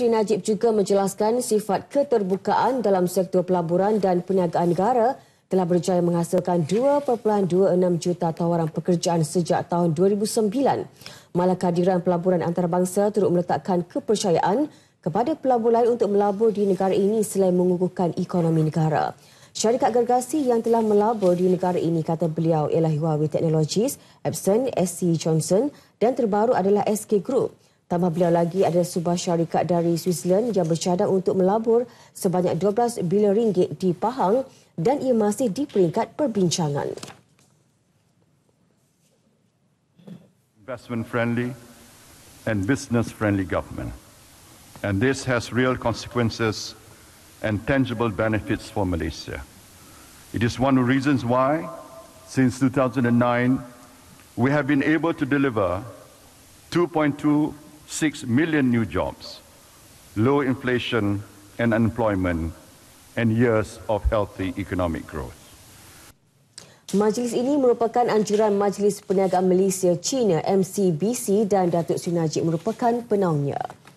Menteri Najib juga menjelaskan sifat keterbukaan dalam sektor pelaburan dan perniagaan negara telah berjaya menghasilkan 2.26 juta tawaran pekerjaan sejak tahun 2009. Malah kehadiran pelaburan antarabangsa turut meletakkan kepercayaan kepada pelabur lain untuk melabur di negara ini selain mengukuhkan ekonomi negara. Syarikat gergasi yang telah melabur di negara ini kata beliau ialah Huawei Technologies, Epson, SC Johnson dan terbaru adalah SK Group. Tambah beliau lagi ada sebuah syarikat dari Switzerland yang bercadang untuk melabur sebanyak 12 bilion ringgit di Pahang dan ia masih di peringkat perbincangan. Investment friendly and business friendly government. And this has real consequences and tangible benefits for Malaysia. It is one of the reasons why since 2009 we have been able to deliver 6 million new jobs, low inflation and unemployment, and years of healthy economic growth. Majlis ini merupakan anjuran Majlis Perniagaan Malaysia-China MCBC dan Datuk Sunajik merupakan penaungnya.